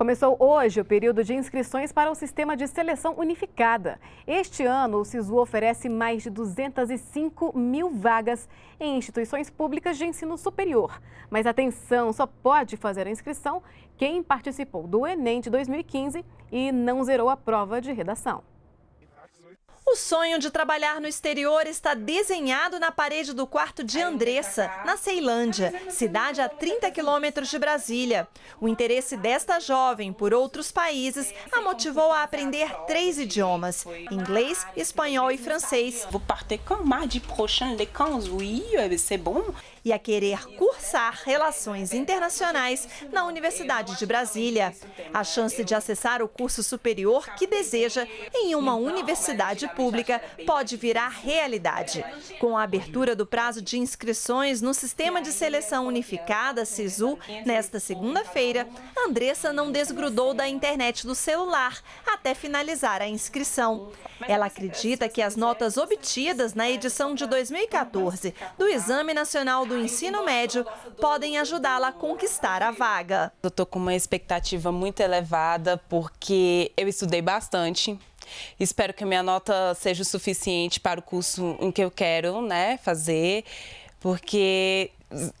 Começou hoje o período de inscrições para o sistema de seleção unificada. Este ano, o SISU oferece mais de 205 mil vagas em instituições públicas de ensino superior. Mas atenção, só pode fazer a inscrição quem participou do Enem de 2015 e não zerou a prova de redação. O sonho de trabalhar no exterior está desenhado na parede do quarto de Andressa, na Ceilândia, tá cidade a 30 quilômetros de Brasília. O interesse desta jovem por outros países a motivou a aprender três idiomas: inglês, espanhol e francês. Vous partez quand de prochain les 15, oui, euh, c'est bon e a querer cursar Relações Internacionais na Universidade de Brasília. A chance de acessar o curso superior que deseja em uma universidade pública pode virar realidade. Com a abertura do prazo de inscrições no Sistema de Seleção Unificada, SISU, nesta segunda-feira, Andressa não desgrudou da internet do celular até finalizar a inscrição. Ela acredita que as notas obtidas na edição de 2014 do Exame Nacional do ensino médio podem ajudá-la a conquistar a vaga. Eu estou com uma expectativa muito elevada porque eu estudei bastante. Espero que a minha nota seja o suficiente para o curso em que eu quero né, fazer porque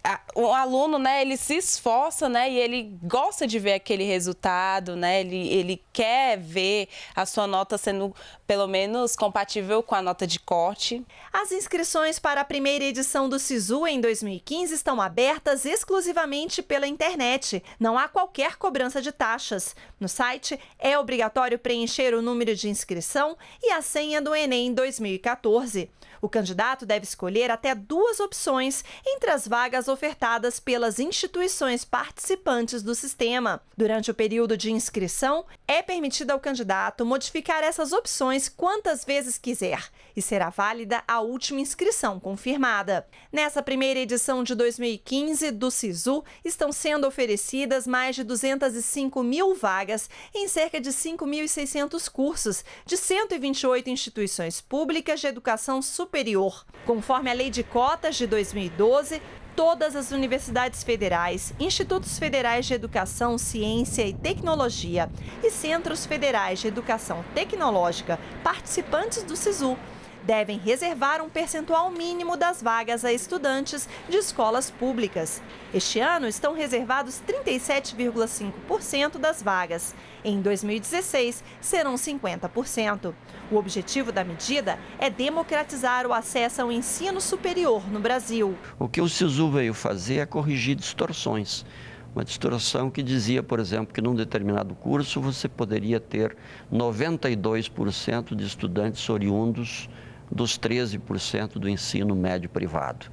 a, o aluno, né, ele se esforça, né, e ele gosta de ver aquele resultado, né, ele, ele quer ver a sua nota sendo, pelo menos, compatível com a nota de corte. As inscrições para a primeira edição do SISU em 2015 estão abertas exclusivamente pela internet. Não há qualquer cobrança de taxas. No site, é obrigatório preencher o número de inscrição e a senha do Enem 2014. O candidato deve escolher até duas opções entre as vagas ofertadas pelas instituições participantes do sistema. Durante o período de inscrição, é permitido ao candidato modificar essas opções quantas vezes quiser e será válida a última inscrição confirmada. Nessa primeira edição de 2015 do SISU, estão sendo oferecidas mais de 205 mil vagas em cerca de 5.600 cursos de 128 instituições públicas de educação superior superior. Conforme a Lei de Cotas de 2012, todas as universidades federais, institutos federais de educação, ciência e tecnologia e centros federais de educação tecnológica participantes do SISU devem reservar um percentual mínimo das vagas a estudantes de escolas públicas. Este ano estão reservados 37,5% das vagas. Em 2016, serão 50%. O objetivo da medida é democratizar o acesso ao ensino superior no Brasil. O que o SISU veio fazer é corrigir distorções uma distorção que dizia, por exemplo, que num determinado curso você poderia ter 92% de estudantes oriundos dos 13% do ensino médio privado.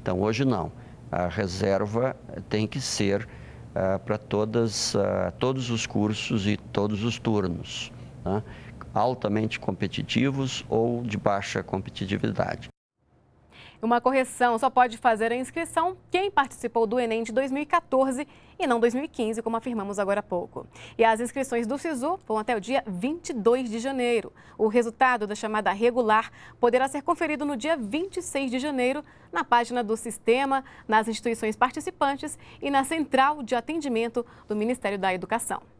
Então, hoje não. A reserva tem que ser uh, para uh, todos os cursos e todos os turnos, né? altamente competitivos ou de baixa competitividade. Uma correção só pode fazer a inscrição quem participou do Enem de 2014 e não 2015, como afirmamos agora há pouco. E as inscrições do SISU vão até o dia 22 de janeiro. O resultado da chamada regular poderá ser conferido no dia 26 de janeiro na página do sistema, nas instituições participantes e na central de atendimento do Ministério da Educação.